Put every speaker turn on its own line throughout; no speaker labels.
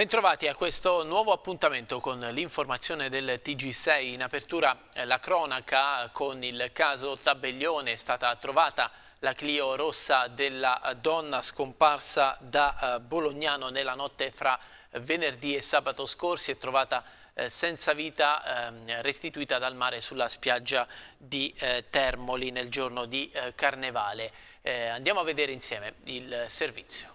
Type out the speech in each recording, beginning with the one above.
Bentrovati a questo nuovo appuntamento con l'informazione del TG6. In apertura eh, la cronaca con il caso Tabellione è stata trovata la Clio rossa della donna scomparsa da eh, Bolognano nella notte fra venerdì e sabato scorsi è trovata eh, senza vita ehm, restituita dal mare sulla spiaggia di Termoli nel giorno di Carnevale. Andiamo a vedere insieme il servizio.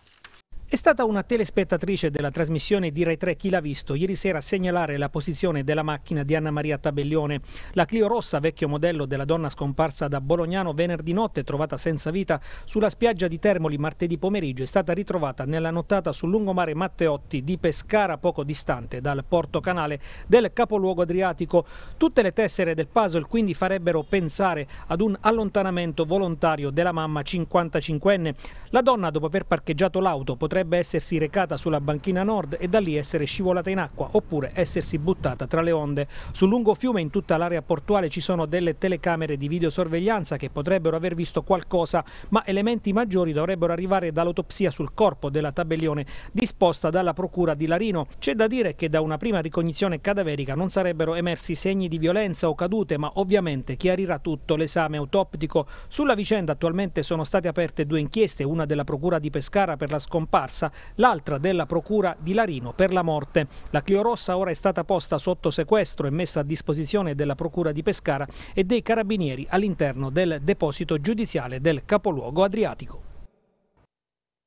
È stata una telespettatrice della trasmissione di Rai 3 Chi l'ha visto ieri sera a segnalare la posizione della macchina di Anna Maria Tabellione. La Clio rossa, vecchio modello della donna scomparsa da Bolognano venerdì notte trovata senza vita sulla spiaggia di Termoli martedì pomeriggio, è stata ritrovata nella nottata sul lungomare Matteotti di Pescara poco distante dal porto canale del capoluogo adriatico. Tutte le tessere del puzzle quindi farebbero pensare ad un allontanamento volontario della mamma 55enne. La donna dopo aver parcheggiato l'auto potrebbe potrebbe essersi recata sulla banchina nord e da lì essere scivolata in acqua oppure essersi buttata tra le onde. Sul lungo fiume in tutta l'area portuale ci sono delle telecamere di videosorveglianza che potrebbero aver visto qualcosa, ma elementi maggiori dovrebbero arrivare dall'autopsia sul corpo della tabellione disposta dalla procura di Larino. C'è da dire che da una prima ricognizione cadaverica non sarebbero emersi segni di violenza o cadute, ma ovviamente chiarirà tutto l'esame autoptico. Sulla vicenda attualmente sono state aperte due inchieste, una della procura di Pescara per la scomparsa comparsa, l'altra della procura di Larino per la morte. La Clio Rossa ora è stata posta sotto sequestro e messa a disposizione della procura di Pescara e dei carabinieri all'interno del deposito giudiziale del capoluogo adriatico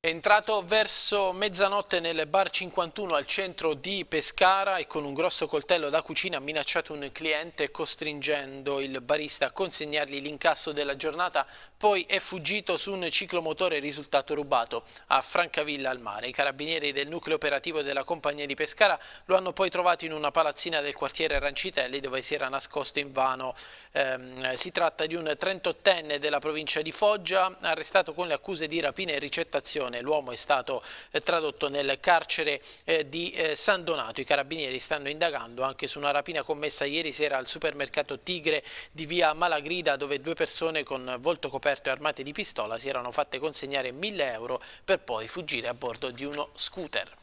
entrato verso mezzanotte nel bar 51 al centro di Pescara e con un grosso coltello da cucina ha minacciato un cliente costringendo il barista a consegnargli l'incasso della giornata, poi è fuggito su un ciclomotore risultato rubato a Francavilla al mare. I carabinieri del nucleo operativo della compagnia di Pescara lo hanno poi trovato in una palazzina del quartiere Rancitelli dove si era nascosto in vano. Ehm, si tratta di un 38enne della provincia di Foggia arrestato con le accuse di rapina e ricettazione prigione. L'uomo è stato eh, tradotto nel carcere eh, di eh, San Donato. I carabinieri stanno indagando anche su una rapina commessa ieri sera al supermercato Tigre di via Malagrida dove due persone con volto coperto e armate di pistola si erano fatte consegnare 1000 euro per poi fuggire a bordo di uno scooter.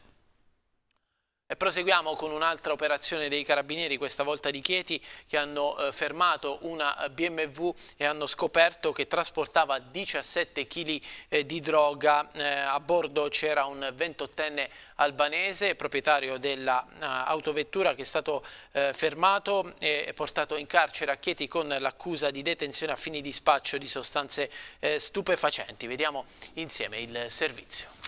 E proseguiamo con un'altra operazione dei carabinieri, questa volta di Chieti, che hanno eh, fermato una eh, BMW e hanno scoperto che trasportava 17 kg eh, di droga. Eh, a bordo c'era un 28enne albanese, proprietario dell'autovettura, eh, che è stato eh, fermato e portato in carcere a Chieti con l'accusa di detenzione a fini di spaccio di sostanze stupefacenti. Vediamo insieme il servizio.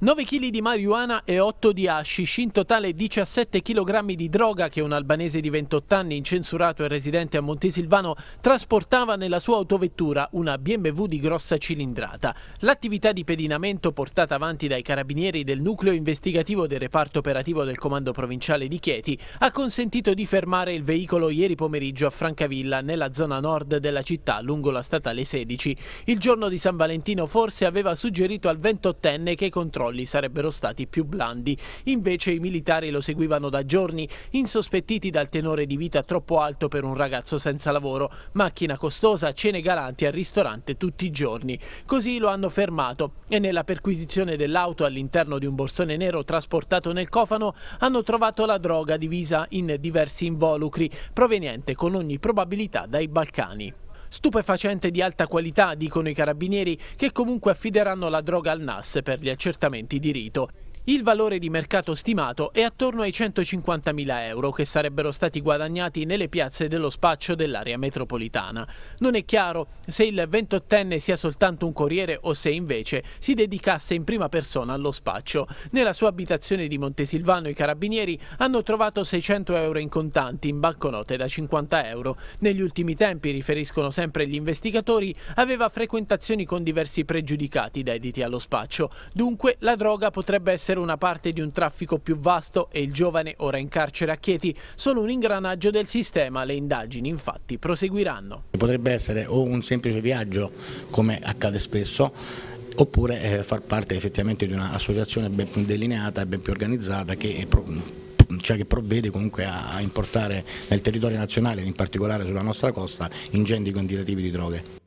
9 kg di marijuana e 8 di hashish, in totale 17 kg di droga che un albanese di 28 anni, incensurato e residente a Montesilvano, trasportava nella sua autovettura, una BMW di grossa cilindrata. L'attività di pedinamento portata avanti dai carabinieri del nucleo investigativo del reparto operativo del comando provinciale di Chieti ha consentito di fermare il veicolo ieri pomeriggio a Francavilla, nella zona nord della città, lungo la statale 16. Il giorno di San Valentino forse aveva suggerito al 28enne che i controlli sarebbero stati più blandi. Invece i militari lo seguivano da giorni, insospettiti dal tenore di vita troppo alto per un ragazzo senza lavoro, macchina costosa, cene galanti al ristorante tutti i giorni. Così lo hanno fermato e nella perquisizione dell'auto all'interno di un borsone nero trasportato nel cofano hanno trovato la droga divisa in diversi involucri, proveniente con ogni probabilità dai Balcani. Stupefacente di alta qualità, dicono i carabinieri, che comunque affideranno la droga al NAS per gli accertamenti di rito. Il valore di mercato stimato è attorno ai 150.000 euro che sarebbero stati guadagnati nelle piazze dello spaccio dell'area metropolitana. Non è chiaro se il 28enne sia soltanto un corriere o se invece si dedicasse in prima persona allo spaccio. Nella sua abitazione di Montesilvano i carabinieri hanno trovato 600 euro in contanti in banconote da 50 euro. Negli ultimi tempi, riferiscono sempre gli investigatori, aveva frequentazioni con diversi pregiudicati dediti allo spaccio. Dunque la droga potrebbe essere per una parte di un traffico più vasto e il giovane ora in carcere a Chieti sono un ingranaggio del sistema, le indagini infatti proseguiranno. Potrebbe essere o un semplice viaggio come accade spesso oppure eh, far parte effettivamente di un'associazione ben più delineata e ben più organizzata che eh, cioè che provvede comunque a, importare nel territorio nazionale, in particolare sulla nostra costa, ingenti quantitativi di droghe.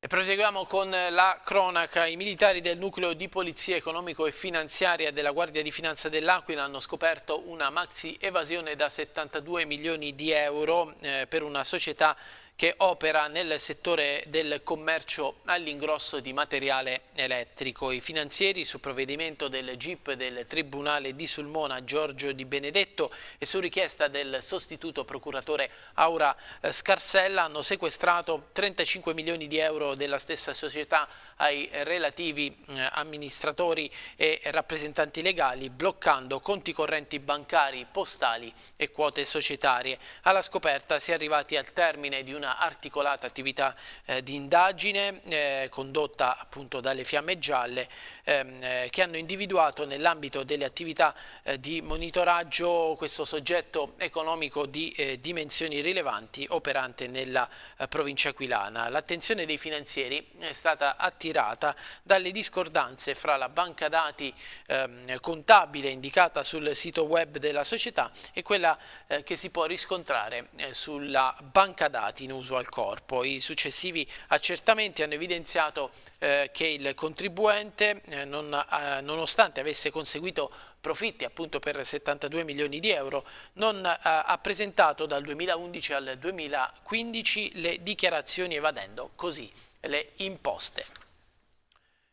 E proseguiamo con eh, la cronaca. I militari del nucleo di polizia economico e finanziaria della Guardia di Finanza dell'Aquila hanno scoperto una maxi evasione da 72 milioni di euro eh, per una società che opera nel settore del commercio all'ingrosso di materiale elettrico. I finanzieri, su provvedimento del GIP del Tribunale di Sulmona Giorgio Di Benedetto e su richiesta del sostituto procuratore Aura eh, Scarsella, hanno sequestrato 35 milioni di euro della stessa società ai relativi eh, amministratori e rappresentanti legali, bloccando conti correnti bancari, postali e quote societarie. Alla scoperta si è arrivati al termine di una articolata attività eh, di indagine eh, condotta appunto dalle fiamme gialle ehm, eh, che hanno individuato nell'ambito delle attività eh, di monitoraggio questo soggetto economico di eh, dimensioni rilevanti operante nella eh, provincia aquilana. L'attenzione dei finanzieri è stata attirata dalle discordanze fra la banca dati ehm, contabile indicata sul sito web della società e quella che si può riscontrare sulla banca dati in uso al corpo. I successivi accertamenti hanno evidenziato eh, che il contribuente, eh, non, eh, nonostante avesse conseguito profitti appunto per 72 milioni di euro, non eh, ha presentato dal 2011 al 2015 le dichiarazioni evadendo così le imposte.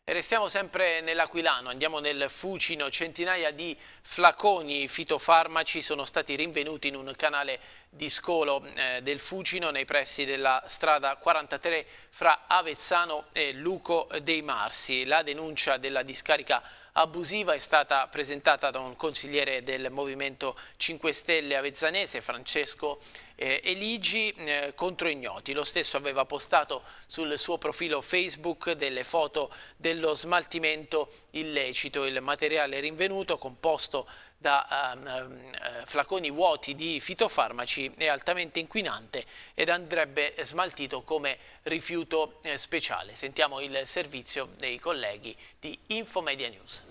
E restiamo sempre nell'Aquilano, andiamo nel Fucino, centinaia di flaconi fitofarmaci sono stati rinvenuti in un canale di scolo eh, del Fucino nei pressi della strada 43 fra Avezzano e Luco dei Marsi. La denuncia della discarica abusiva è stata presentata da un consigliere del Movimento 5 Stelle avezzanese, Francesco eh, Eligi, eh, contro ignoti. Lo stesso aveva postato sul suo profilo Facebook delle foto dello smaltimento illecito. Il materiale rinvenuto, composto da eh, flaconi vuoti di fitofarmaci è altamente inquinante ed andrebbe smaltito come rifiuto eh, speciale. Sentiamo il servizio dei colleghi di Infomedia News.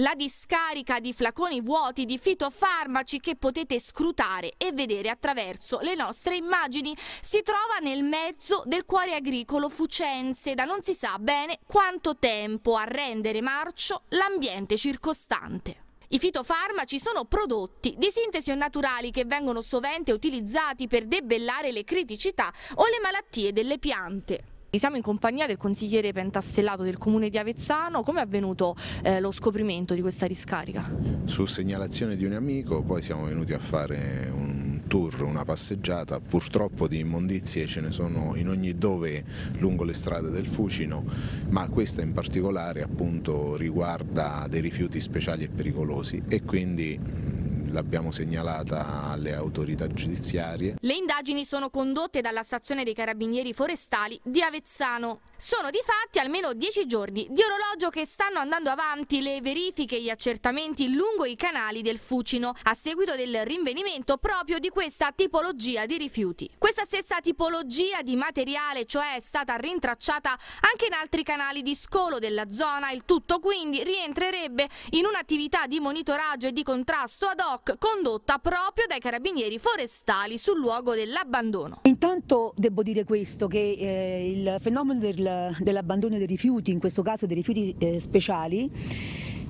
La discarica di flaconi vuoti di fitofarmaci che potete scrutare e vedere attraverso le nostre immagini si trova nel mezzo del cuore agricolo fucense da non si sa bene quanto tempo a rendere marcio l'ambiente circostante. I fitofarmaci sono prodotti di sintesi naturali che vengono sovente utilizzati per debellare le criticità o le malattie delle piante. E siamo in compagnia del consigliere pentastellato del comune di Avezzano. Come è avvenuto eh, lo scoprimento di questa riscarica?
Su segnalazione di un amico, poi siamo venuti a fare un tour, una passeggiata, purtroppo di immondizie ce ne sono in ogni dove lungo le strade del Fucino, ma questa in particolare appunto riguarda dei rifiuti speciali e pericolosi e quindi l'abbiamo segnalata alle autorità giudiziarie.
Le indagini sono condotte dalla stazione dei carabinieri forestali di Avezzano. Sono di fatti almeno dieci giorni di orologio che stanno andando avanti le verifiche e gli accertamenti lungo i canali del Fucino a seguito del rinvenimento proprio di questa tipologia di rifiuti. Questa stessa tipologia di materiale cioè è stata rintracciata anche in altri canali di scolo della zona, il tutto quindi rientrerebbe in un'attività di monitoraggio e di contrasto ad hoc Rock condotta proprio dai carabinieri forestali sul luogo dell'abbandono.
Intanto devo dire questo, che eh, il fenomeno del, dell'abbandono dei rifiuti, in questo caso dei rifiuti eh, speciali,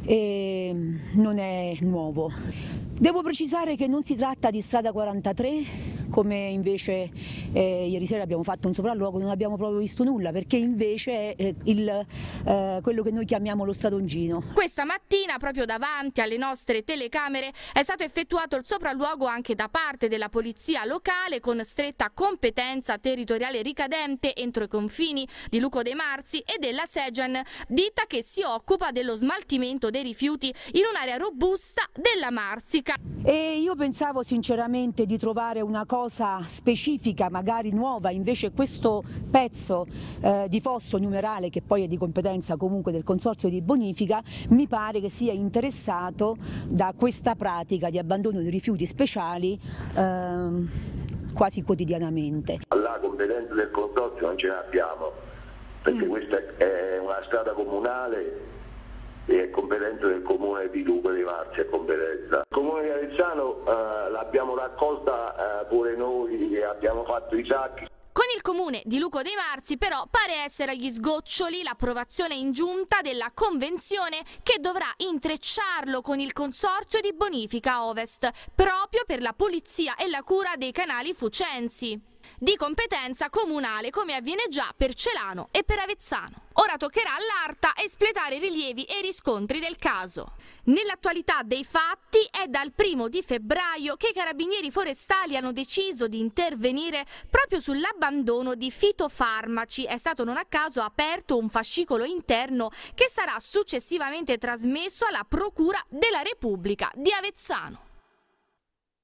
eh, non è nuovo. Devo precisare che non si tratta di strada 43 come invece eh, ieri sera abbiamo fatto un sopralluogo, non abbiamo proprio visto nulla perché invece è eh, il, eh, quello che noi chiamiamo lo stadongino.
Questa mattina proprio davanti alle nostre telecamere è stato effettuato il sopralluogo anche da parte della polizia locale con stretta competenza territoriale ricadente entro i confini di Luco De Marzi e della Segen, ditta che si occupa dello smaltimento dei rifiuti in un'area robusta della Marsica.
E io pensavo sinceramente di trovare una cosa cosa specifica, magari nuova, invece questo pezzo eh, di fosso numerale che poi è di competenza comunque del Consorzio di Bonifica mi pare che sia interessato da questa pratica di abbandono di rifiuti speciali eh, quasi quotidianamente.
La competenza del Consorzio non ce l'abbiamo
perché mm. questa è una strada comunale e è competenza del comune di Luca di Marcia è competenza. Il comune di Alessano eh, l'abbiamo raccolta eh, pure noi che abbiamo fatto i sacchi.
Con il comune di Luco dei Marzi però pare essere agli sgoccioli l'approvazione in giunta della convenzione che dovrà intrecciarlo con il consorzio di bonifica Ovest proprio per la pulizia e la cura dei canali fucensi di competenza comunale come avviene già per Celano e per Avezzano. Ora toccherà all'ARTA espletare i rilievi e i riscontri del caso. Nell'attualità dei fatti è dal primo di febbraio che i carabinieri forestali hanno deciso di intervenire proprio sull'abbandono di fitofarmaci. È stato non a caso aperto un fascicolo interno che sarà successivamente trasmesso alla Procura della Repubblica di Avezzano.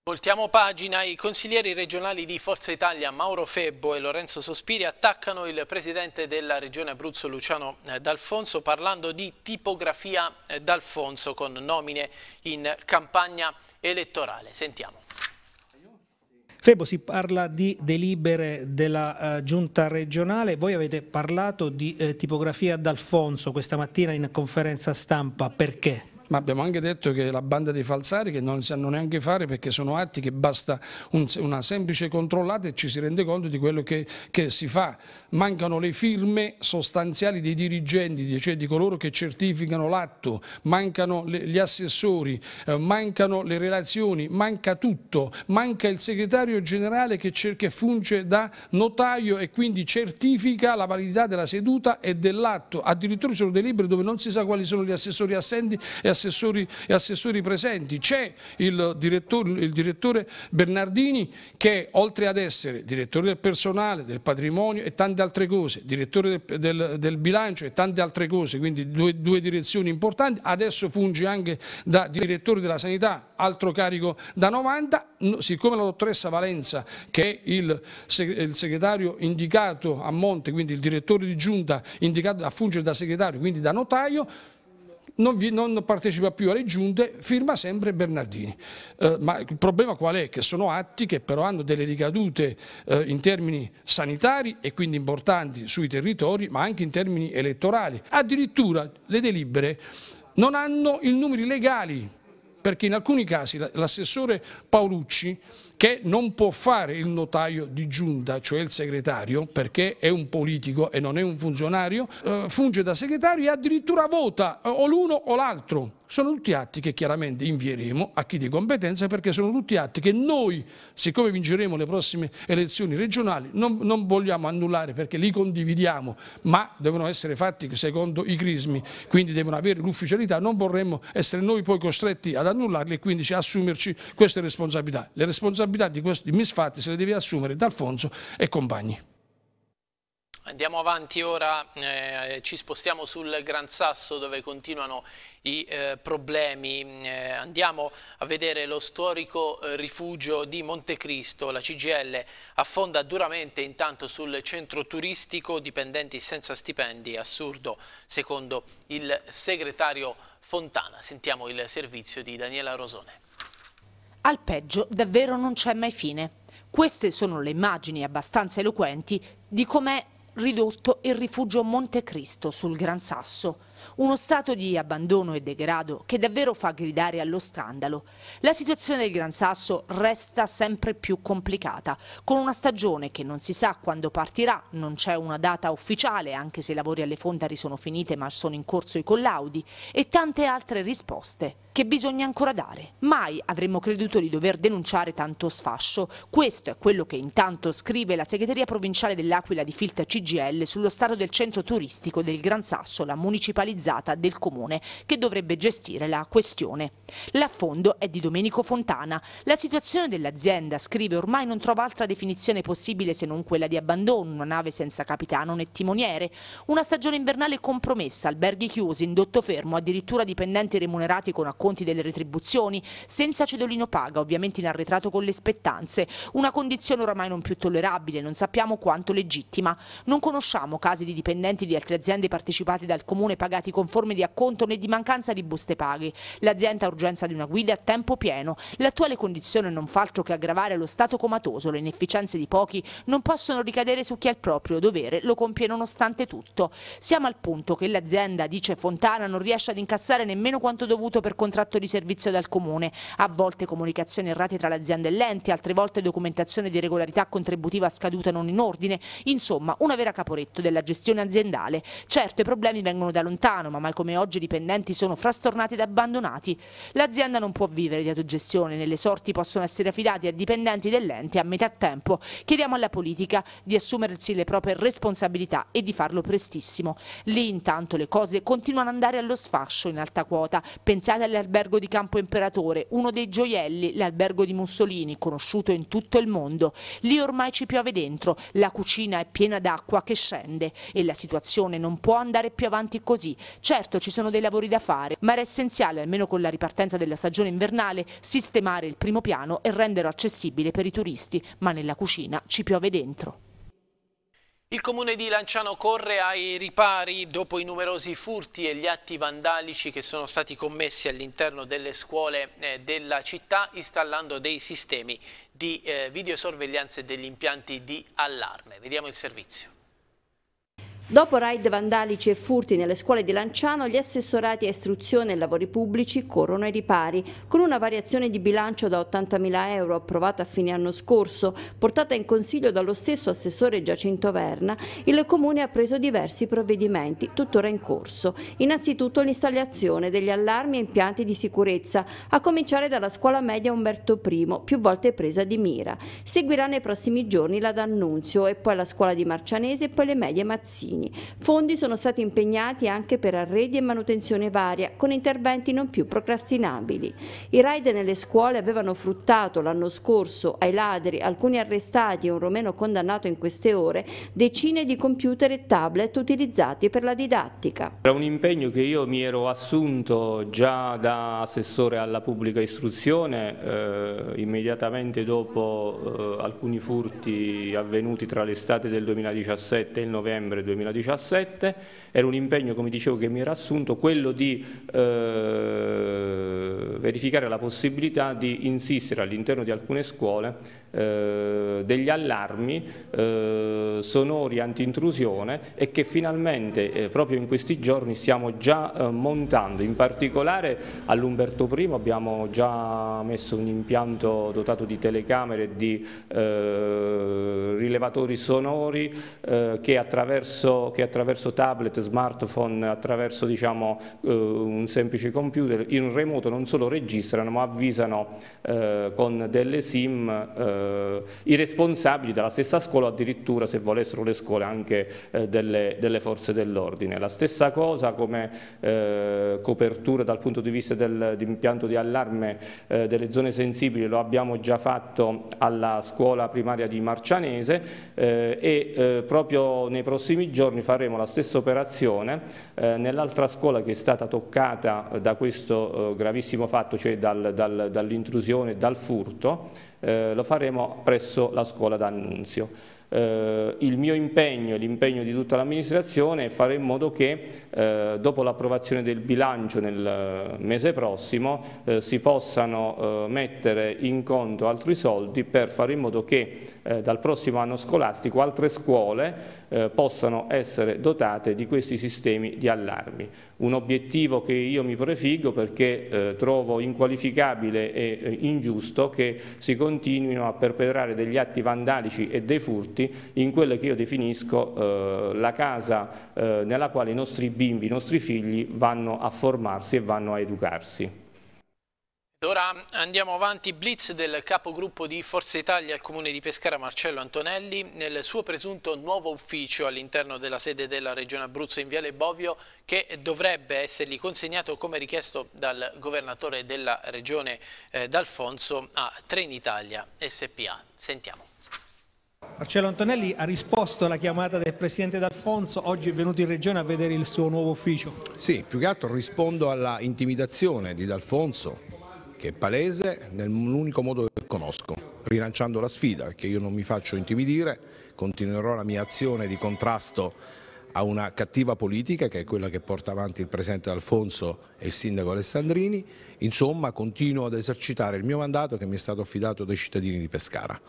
Voltiamo pagina, i consiglieri regionali di Forza Italia Mauro Febbo e Lorenzo Sospiri attaccano il presidente della regione Abruzzo Luciano eh, D'Alfonso parlando di tipografia eh, D'Alfonso con nomine in campagna elettorale. Sentiamo.
Febo, si parla di delibere della uh, giunta regionale, voi avete parlato di eh, tipografia D'Alfonso questa mattina in conferenza stampa, perché?
ma abbiamo anche detto che la banda dei falsari che non sanno neanche fare perché sono atti che basta un, una semplice controllata e ci si rende conto di quello che, che si fa. Mancano le firme sostanziali dei dirigenti, cioè di coloro che certificano l'atto, mancano le, gli assessori, eh, mancano le relazioni, manca tutto, manca il segretario generale che, che funge da notaio e quindi certifica la validità della seduta e dell'atto. Addirittura sono dei libri dove non si sa quali sono gli assessori assenti e assessori assessori e assessori presenti, c'è il direttore, il direttore Bernardini che oltre ad essere direttore del personale, del patrimonio e tante altre cose, direttore del, del, del bilancio e tante altre cose, quindi due, due direzioni importanti, adesso funge anche da direttore della sanità, altro carico da 90, siccome la dottoressa Valenza che è il, il segretario indicato a Monte, quindi il direttore di giunta indicato a fungere da segretario, quindi da notaio, non, vi, non partecipa più alle giunte, firma sempre Bernardini. Eh, ma il problema qual è? Che sono atti che però hanno delle ricadute eh, in termini sanitari e quindi importanti sui territori, ma anche in termini elettorali. Addirittura le delibere non hanno i numeri legali, perché in alcuni casi l'assessore Paolucci che non può fare il notaio di giunta, cioè il segretario, perché è un politico e non è un funzionario, eh, funge da segretario e addirittura vota eh, o l'uno o l'altro sono tutti atti che chiaramente invieremo a chi di competenza perché sono tutti atti che noi, siccome vinceremo le prossime elezioni regionali, non, non vogliamo annullare perché li condividiamo, ma devono essere fatti secondo i crismi, quindi devono avere l'ufficialità, non vorremmo essere noi poi costretti ad annullarli e quindi ci assumerci queste responsabilità. Le responsabilità di questi misfatti se le deve assumere D'Alfonso e compagni.
Andiamo avanti ora, eh, ci spostiamo sul Gran Sasso dove continuano i eh, problemi. Eh, andiamo a vedere lo storico eh, rifugio di Montecristo. La CGL affonda duramente intanto sul centro turistico dipendenti senza stipendi, assurdo secondo il segretario Fontana. Sentiamo il servizio di Daniela Rosone.
Al peggio davvero non c'è mai fine. Queste sono le immagini abbastanza eloquenti di com'è ridotto il rifugio Montecristo sul Gran Sasso, uno stato di abbandono e degrado che davvero fa gridare allo scandalo. La situazione del Gran Sasso resta sempre più complicata, con una stagione che non si sa quando partirà, non c'è una data ufficiale, anche se i lavori alle fondari sono finite ma sono in corso i collaudi, e tante altre risposte che bisogna ancora dare. Mai avremmo creduto di dover denunciare tanto sfascio. Questo è quello che intanto scrive la segreteria provinciale dell'Aquila di Filta CGL sullo stato del centro turistico del Gran Sasso, la municipalizzata del comune, che dovrebbe gestire la questione. L'affondo è di Domenico Fontana. La situazione dell'azienda, scrive, ormai non trova altra definizione possibile se non quella di abbandono, una nave senza capitano né timoniere, una stagione invernale compromessa, alberghi chiusi, indotto fermo, addirittura dipendenti remunerati con accordi acconti delle retribuzioni, senza cedolino paga, ovviamente in arretrato con le spettanze, una condizione oramai non più tollerabile, non sappiamo quanto legittima. Non conosciamo casi di dipendenti di altre aziende partecipate dal Comune pagati con forme di acconto né di mancanza di buste paghe. L'azienda ha urgenza di una guida a tempo pieno. L'attuale condizione non fa altro che aggravare lo stato comatoso, le inefficienze di pochi non possono ricadere su chi ha il proprio dovere, lo compie nonostante tutto. Siamo al punto che l'azienda, dice Fontana, non riesce ad incassare nemmeno quanto dovuto per consentire contratto di servizio dal Comune, a volte comunicazioni errate tra l'azienda e l'ente, altre volte documentazione di regolarità contributiva scaduta non in ordine, insomma una vera caporetto della gestione aziendale. Certo i problemi vengono da lontano, ma mai come oggi i dipendenti sono frastornati ed abbandonati. L'azienda non può vivere di autogestione, nelle sorti possono essere affidati a dipendenti dell'ente a metà tempo. Chiediamo alla politica di assumersi le proprie responsabilità e di farlo prestissimo. Lì intanto le cose continuano ad andare allo sfascio in alta quota. Pensate alle l'albergo di Campo Imperatore, uno dei gioielli, l'albergo di Mussolini, conosciuto in tutto il mondo. Lì ormai ci piove dentro, la cucina è piena d'acqua che scende e la situazione non può andare più avanti così. Certo ci sono dei lavori da fare, ma era essenziale, almeno con la ripartenza della stagione invernale, sistemare il primo piano e renderlo accessibile per i turisti, ma nella cucina ci piove dentro.
Il comune di Lanciano corre ai ripari dopo i numerosi furti e gli atti vandalici che sono stati commessi all'interno delle scuole eh, della città installando dei sistemi di eh, videosorveglianza e degli impianti di allarme. Vediamo il servizio.
Dopo raid vandalici e furti nelle scuole di Lanciano, gli assessorati a istruzione e lavori pubblici corrono ai ripari, con una variazione di bilancio da 80.000 euro approvata a fine anno scorso, portata in consiglio dallo stesso assessore Giacinto Verna, il Comune ha preso diversi provvedimenti, tuttora in corso. Innanzitutto l'installazione degli allarmi e impianti di sicurezza, a cominciare dalla scuola media Umberto I, più volte presa di mira. Seguirà nei prossimi giorni la D'Annunzio e poi la scuola di Marcianese e poi le medie Mazzini cittadini. Fondi sono stati impegnati anche per arredi e manutenzione varia, con interventi non più procrastinabili. I raid nelle scuole avevano fruttato l'anno scorso ai ladri, alcuni arrestati e un romeno condannato in queste ore, decine di computer e tablet utilizzati per la didattica.
Era un impegno che io mi ero assunto già da assessore alla pubblica istruzione, eh, immediatamente dopo eh, alcuni furti avvenuti tra l'estate del 2017 e il novembre 2017 2017, era un impegno, come dicevo, che mi era assunto, quello di eh, verificare la possibilità di insistere all'interno di alcune scuole eh, degli allarmi eh, sonori anti-intrusione e che finalmente eh, proprio in questi giorni stiamo già eh, montando, in particolare all'Umberto I abbiamo già messo un impianto dotato di telecamere e di eh, rilevatori sonori che attraverso, che, attraverso, tablet, smartphone, attraverso diciamo, un semplice computer in remoto non solo registrano ma avvisano con delle sim eh, i responsabili della stessa scuola addirittura se volessero le scuole anche eh, delle, delle, forze dell'ordine. La stessa cosa come eh, copertura dal punto di vista dell'impianto di allarme eh, delle zone sensibili lo abbiamo già fatto alla scuola primaria di Marcianese eh, e eh, proprio nei prossimi giorni faremo la stessa operazione nell'altra scuola che è stata toccata da questo gravissimo fatto, cioè dal, dal, dall'intrusione e dal furto eh, lo faremo presso la scuola d'annunzio. Eh, il mio impegno e l'impegno di tutta l'amministrazione è fare in modo che eh, dopo l'approvazione del bilancio nel eh, mese prossimo eh, si possano eh, mettere in conto altri soldi per fare in modo che eh, dal prossimo anno scolastico altre scuole eh, possano essere dotate di questi sistemi di allarmi. Un obiettivo che io mi prefiggo perché eh, trovo inqualificabile e eh, ingiusto che si continuino a perpetrare degli atti vandalici e dei furti in quella che io definisco eh, la casa eh, nella quale i nostri bimbi, i nostri figli vanno a formarsi e vanno a educarsi.
Ora andiamo avanti, blitz del capogruppo di Forza Italia al comune di Pescara Marcello Antonelli nel suo presunto nuovo ufficio all'interno della sede della regione Abruzzo in Viale Bovio che dovrebbe essergli consegnato come richiesto dal governatore della regione eh, D'Alfonso a Trenitalia SPA. Sentiamo.
Marcello Antonelli ha risposto alla chiamata del Presidente D'Alfonso, oggi è venuto in Regione a vedere il suo nuovo ufficio.
Sì, più che altro rispondo alla intimidazione di D'Alfonso che è palese nell'unico modo che conosco, rilanciando la sfida, che io non mi faccio intimidire, continuerò la mia azione di contrasto a una cattiva politica che è quella che porta avanti il Presidente Alfonso e il Sindaco Alessandrini, insomma continuo ad esercitare il mio mandato che mi è stato affidato dai cittadini di Pescara.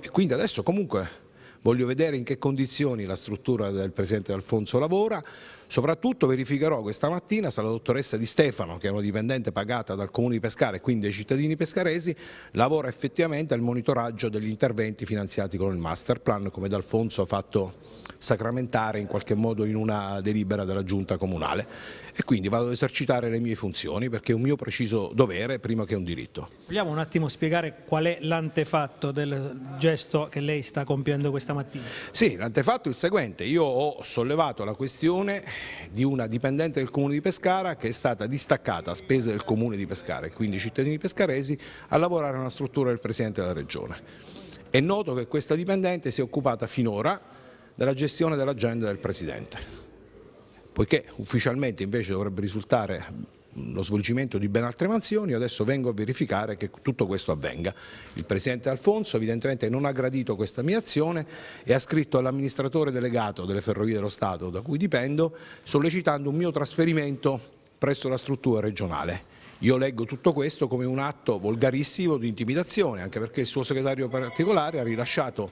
E quindi adesso comunque voglio vedere in che condizioni la struttura del Presidente D'Alfonso lavora, soprattutto verificherò questa mattina se la dottoressa Di Stefano, che è una dipendente pagata dal Comune di Pescara e quindi dai cittadini pescaresi, lavora effettivamente al monitoraggio degli interventi finanziati con il master plan, come D'Alfonso ha fatto sacramentare in qualche modo in una delibera della giunta comunale e quindi vado ad esercitare le mie funzioni perché è un mio preciso dovere prima che un diritto.
Vogliamo un attimo spiegare qual è l'antefatto del gesto che lei sta compiendo questa mattina? mattina.
Sì, l'antefatto è il seguente, io ho sollevato la questione di una dipendente del Comune di Pescara che è stata distaccata a spese del Comune di Pescara e quindi cittadini pescaresi a lavorare nella struttura del Presidente della Regione. È noto che questa dipendente si è occupata finora della gestione dell'agenda del Presidente, poiché ufficialmente invece dovrebbe risultare lo svolgimento di ben altre mansioni, io adesso vengo a verificare che tutto questo avvenga. Il Presidente Alfonso evidentemente non ha gradito questa mia azione e ha scritto all'amministratore delegato delle Ferrovie dello Stato da cui dipendo sollecitando un mio trasferimento presso la struttura regionale. Io leggo tutto questo come un atto volgarissimo di intimidazione, anche perché il suo segretario particolare ha rilasciato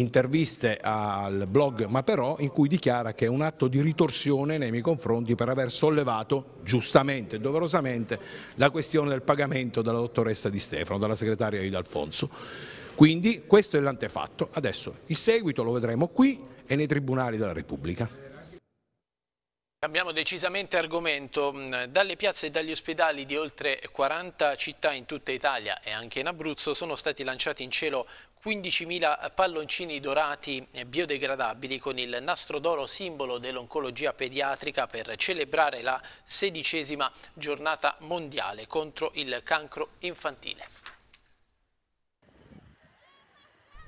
interviste al blog Ma Però in cui dichiara che è un atto di ritorsione nei miei confronti per aver sollevato giustamente e doverosamente la questione del pagamento della dottoressa Di Stefano, dalla segretaria di D'Alfonso. Quindi questo è l'antefatto, adesso il seguito lo vedremo qui e nei tribunali della Repubblica.
Cambiamo decisamente argomento. Mm, dalle piazze e dagli ospedali di oltre 40 città in tutta Italia e anche in Abruzzo sono stati lanciati in cielo 15.000 palloncini dorati biodegradabili con il nastro d'oro simbolo dell'oncologia pediatrica per celebrare la sedicesima giornata mondiale contro il cancro infantile.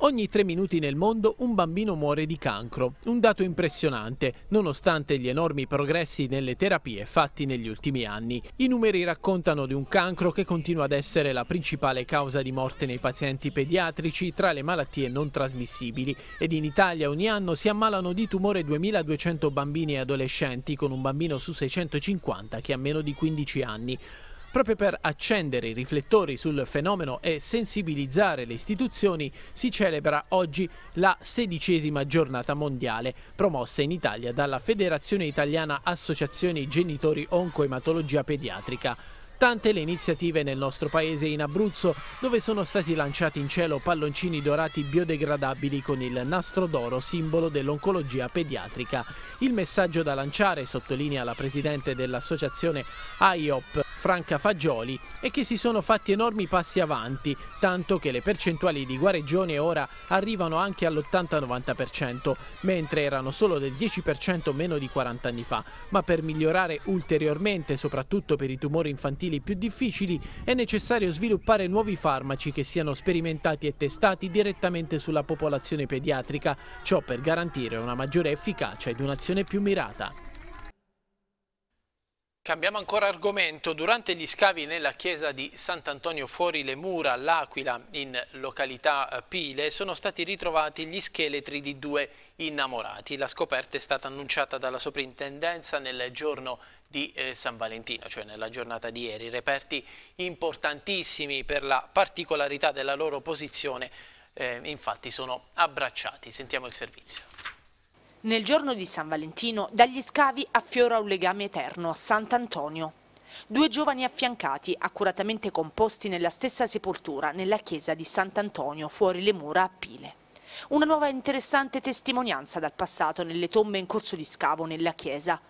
Ogni tre minuti nel mondo un bambino muore di cancro, un dato impressionante, nonostante gli enormi progressi nelle terapie fatti negli ultimi anni. I numeri raccontano di un cancro che continua ad essere la principale causa di morte nei pazienti pediatrici tra le malattie non trasmissibili ed in Italia ogni anno si ammalano di tumore 2200 bambini e adolescenti con un bambino su 650 che ha meno di 15 anni. Proprio per accendere i riflettori sul fenomeno e sensibilizzare le istituzioni si celebra oggi la sedicesima giornata mondiale, promossa in Italia dalla Federazione Italiana Associazioni Genitori Oncoematologia Pediatrica. Tante le iniziative nel nostro paese in Abruzzo, dove sono stati lanciati in cielo palloncini dorati biodegradabili con il nastro d'oro, simbolo dell'oncologia pediatrica. Il messaggio da lanciare, sottolinea la presidente dell'associazione IOP Franca Fagioli e che si sono fatti enormi passi avanti, tanto che le percentuali di guarigione ora arrivano anche all'80-90%, mentre erano solo del 10% meno di 40 anni fa. Ma per migliorare ulteriormente, soprattutto per i tumori infantili più difficili, è necessario sviluppare nuovi farmaci che siano sperimentati e testati direttamente sulla popolazione pediatrica, ciò per garantire una maggiore efficacia ed un'azione più mirata. Cambiamo ancora argomento. Durante gli scavi nella chiesa di Sant'Antonio fuori le mura, all'Aquila, in località eh, Pile, sono stati ritrovati gli scheletri di due innamorati. La scoperta è stata annunciata dalla soprintendenza nel giorno di eh, San Valentino, cioè nella giornata di ieri. Reperti importantissimi per la particolarità della loro posizione, eh, infatti sono abbracciati. Sentiamo il servizio.
Nel giorno di San Valentino dagli scavi affiora un legame eterno, a Sant'Antonio. Due giovani affiancati, accuratamente composti nella stessa sepoltura, nella chiesa di Sant'Antonio, fuori le mura a Pile. Una nuova interessante testimonianza dal passato nelle tombe in corso di scavo nella chiesa,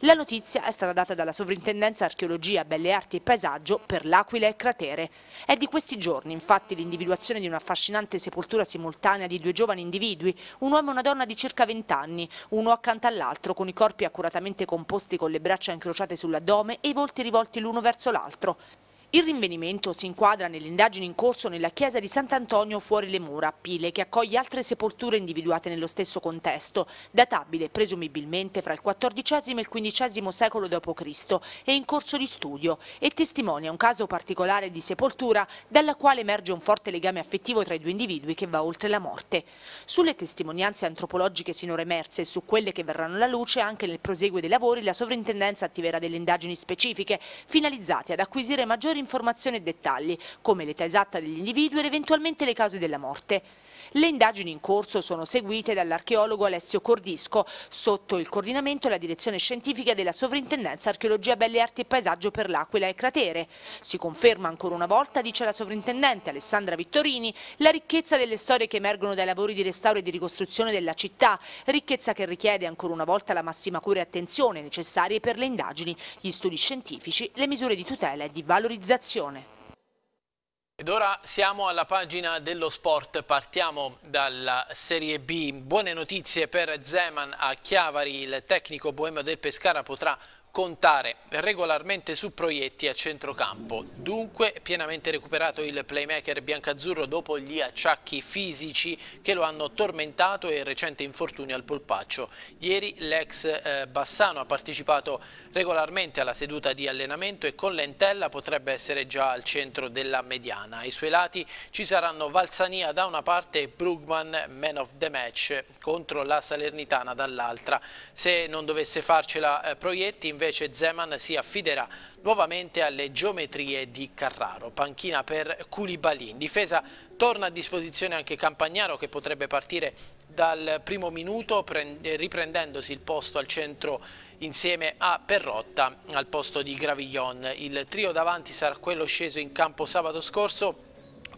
la notizia è stata data dalla Sovrintendenza Archeologia, Belle Arti e Paesaggio per l'Aquila e Cratere. È di questi giorni, infatti, l'individuazione di un'affascinante sepoltura simultanea di due giovani individui, un uomo e una donna di circa 20 anni, uno accanto all'altro, con i corpi accuratamente composti con le braccia incrociate sull'addome e i volti rivolti l'uno verso l'altro. Il rinvenimento si inquadra nelle indagini in corso nella chiesa di Sant'Antonio fuori le mura, a Pile, che accoglie altre sepolture individuate nello stesso contesto, databile presumibilmente fra il XIV e il XV secolo d.C. e in corso di studio, e testimonia un caso particolare di sepoltura dalla quale emerge un forte legame affettivo tra i due individui che va oltre la morte. Sulle testimonianze antropologiche sinora emerse e su quelle che verranno alla luce anche nel proseguo dei lavori la sovrintendenza attiverà delle indagini specifiche finalizzate ad acquisire maggiori informazioni informazioni e dettagli, come l'età esatta degli individui ed eventualmente le cause della morte. Le indagini in corso sono seguite dall'archeologo Alessio Cordisco, sotto il coordinamento e la direzione scientifica della Sovrintendenza Archeologia Belle Arti e Paesaggio per l'Aquila e Cratere. Si conferma ancora una volta, dice la sovrintendente Alessandra Vittorini, la ricchezza delle storie che emergono dai lavori di restauro e di ricostruzione della città, ricchezza che richiede ancora una volta la massima cura e attenzione necessarie per le indagini, gli studi scientifici, le misure di tutela e di valorizzazione.
Ed ora siamo alla pagina dello sport, partiamo dalla Serie B. Buone notizie per Zeman a Chiavari, il tecnico boemio del Pescara potrà contare regolarmente su proietti a centrocampo. Dunque pienamente recuperato il playmaker biancazzurro dopo gli acciacchi fisici che lo hanno tormentato e il recente infortunio al polpaccio. Ieri l'ex eh, Bassano ha partecipato regolarmente alla seduta di allenamento e con l'entella potrebbe essere già al centro della mediana. Ai suoi lati ci saranno Valsania da una parte e Brugman man of the match contro la Salernitana dall'altra. Se non dovesse farcela eh, Proietti invece invece Zeman si affiderà nuovamente alle geometrie di Carraro. Panchina per Koulibaly. In difesa torna a disposizione anche Campagnaro che potrebbe partire dal primo minuto riprendendosi il posto al centro insieme a Perrotta al posto di Gravillon. Il trio davanti sarà quello sceso in campo sabato scorso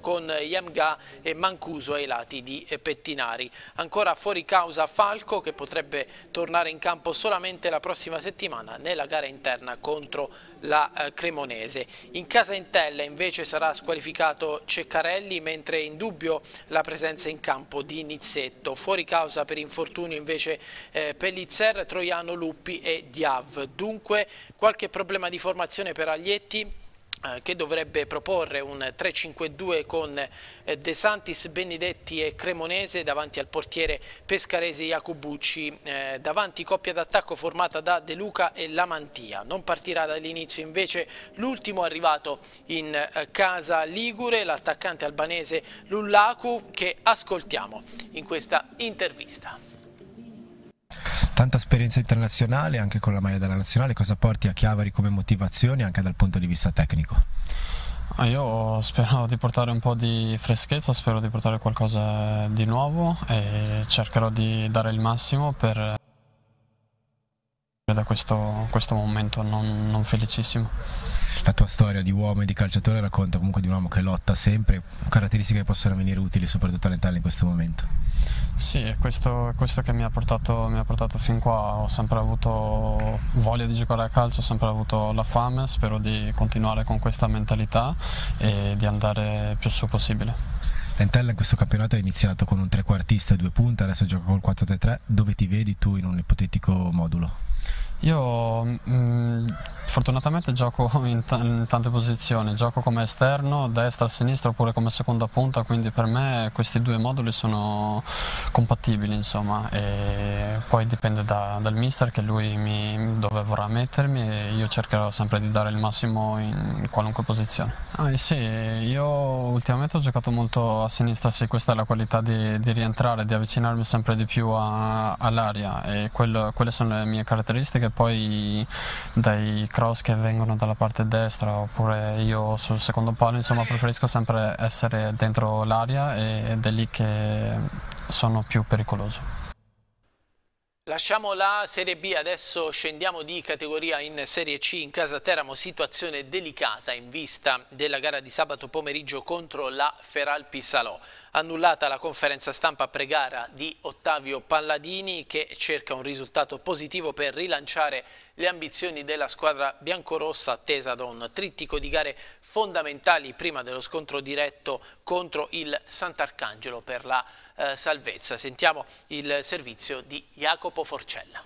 con Yamga e Mancuso ai lati di eh, Pettinari. Ancora fuori causa Falco che potrebbe tornare in campo solamente la prossima settimana nella gara interna contro la eh, Cremonese. In casa Intella invece sarà squalificato Ceccarelli mentre è in dubbio la presenza in campo di Nizzetto. Fuori causa per infortunio invece eh, Pellizzer, Troiano, Luppi e Diav. Dunque qualche problema di formazione per Aglietti eh, che dovrebbe proporre un 3-5-2 con eh, De Santis, Benedetti e Cremonese davanti al portiere pescarese Iacobucci, eh, davanti coppia d'attacco formata da De Luca e Lamantia. Non partirà dall'inizio invece l'ultimo arrivato in casa Ligure, l'attaccante albanese Lullaku che ascoltiamo in questa intervista. Tanta esperienza internazionale anche con la maglia della nazionale, cosa porti a Chiavari come motivazione anche dal punto di vista tecnico?
Ah, io spero di portare un po' di freschezza, spero di portare qualcosa di nuovo e cercherò di dare il massimo per da questo, questo momento non, non, felicissimo. La tua storia di uomo
e di calciatore racconta comunque di un uomo che lotta sempre, caratteristiche che possono venire utili soprattutto alle in questo momento.
Sì, è questo, questo che mi ha, portato, mi ha, portato, fin qua, ho sempre avuto voglia di giocare a calcio, ho sempre avuto la fame, spero di continuare con questa mentalità e di andare più su possibile.
Lentella in questo campionato ha iniziato con un trequartista e due punte, adesso gioca col 4-3-3, dove ti vedi tu in un ipotetico modulo?
Io mh, mm, fortunatamente gioco in, t- in, tante posizioni, gioco come esterno, destra, sinistra oppure come seconda punta, quindi per me questi due moduli sono compatibili insomma e poi dipende da, dal mister che lui mi, dove vorrà mettermi e io cercherò sempre di dare il massimo in qualunque posizione. Ah, sì, io ultimamente ho giocato molto a sinistra, sì, questa è la qualità di, di rientrare, di avvicinarmi sempre di più a, all'aria e quello, quelle sono le mie caratteristiche caratteristiche, poi dai cross che vengono dalla parte destra oppure io sul secondo palo insomma preferisco sempre essere dentro l'aria ed è lì che sono più pericoloso.
Lasciamo la Serie B, adesso scendiamo di categoria in Serie C in casa Teramo, situazione delicata in vista della gara di sabato pomeriggio contro la Feral Pissalò. Annullata la conferenza stampa pregara di Ottavio Palladini che cerca un risultato positivo per rilanciare le ambizioni della squadra biancorossa attesa da un trittico di gare fondamentali prima dello scontro diretto contro il Sant'Arcangelo per la eh, salvezza. Sentiamo il servizio di Jacopo Forcella.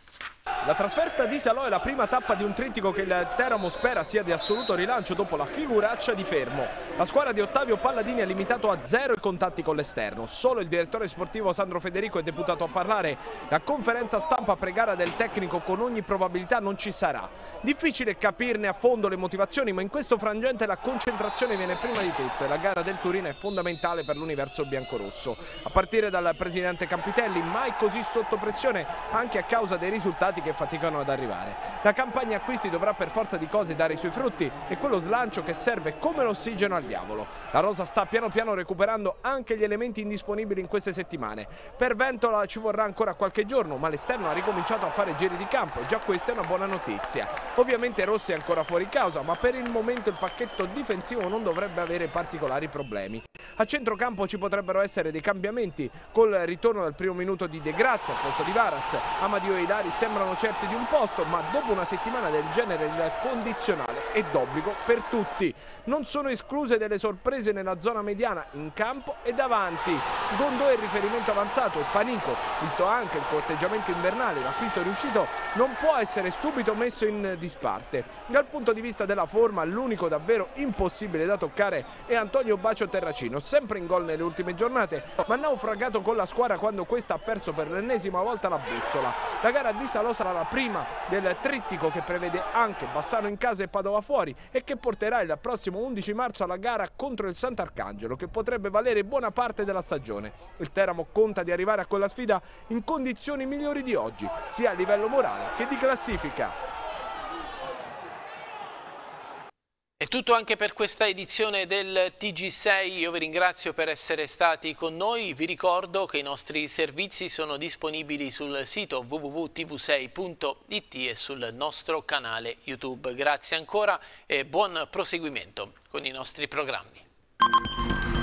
La trasferta di Salò è la prima tappa di un trittico che il Teramo spera sia di assoluto rilancio dopo la figuraccia di fermo. La squadra di Ottavio Palladini ha limitato a zero i contatti con l'esterno. Solo il direttore sportivo Sandro Federico è deputato a parlare. La conferenza stampa pregara del tecnico con ogni probabilità non ci sarà. Difficile capirne a fondo le motivazioni, ma in questo frangente la concentrazione viene prima di tutto e la gara del Turino è fondamentale per l'universo biancorosso. A partire dal presidente Campitelli, mai così sotto pressione anche a causa dei risultati risultati che faticano ad arrivare. La campagna acquisti dovrà per forza di cose dare i suoi frutti e quello slancio che serve come l'ossigeno al diavolo. La Rosa sta piano piano recuperando anche gli elementi indisponibili in queste settimane. Per Ventola ci vorrà ancora qualche giorno, ma l'esterno ha ricominciato a fare giri di campo e già questa è una buona notizia. Ovviamente Rossi è ancora fuori causa, ma per il momento il pacchetto difensivo non dovrebbe avere particolari problemi. A centrocampo ci potrebbero essere dei cambiamenti col ritorno dal primo minuto di De Grazia al posto di Varas, Amadio Eidaris sembrano certi di un posto, ma dopo una settimana del genere il condizionale è d'obbligo per tutti. Non sono escluse delle sorprese nella zona mediana, in campo e davanti. Gondo è il riferimento avanzato, Panico, visto anche il corteggiamento invernale, l'acquisto riuscito, non può essere subito messo in disparte. Dal punto di vista della forma, l'unico davvero impossibile da toccare è Antonio Bacio Terracino, sempre in gol nelle ultime giornate, ma naufragato con la squadra quando questa ha perso per l'ennesima volta la bussola. La gara di Salò sarà la prima del trittico che prevede anche Bassano in casa e Padova fuori e che porterà il prossimo 11 marzo alla gara contro il Sant'Arcangelo che potrebbe valere buona parte della stagione. Il Teramo conta di arrivare a quella sfida in condizioni migliori di oggi, sia a livello morale che di classifica.
È tutto anche per questa edizione del TG6, io vi ringrazio per essere stati con noi, vi ricordo che i nostri servizi sono disponibili sul sito www.tv6.it e sul nostro canale YouTube. Grazie ancora e buon proseguimento con i nostri programmi.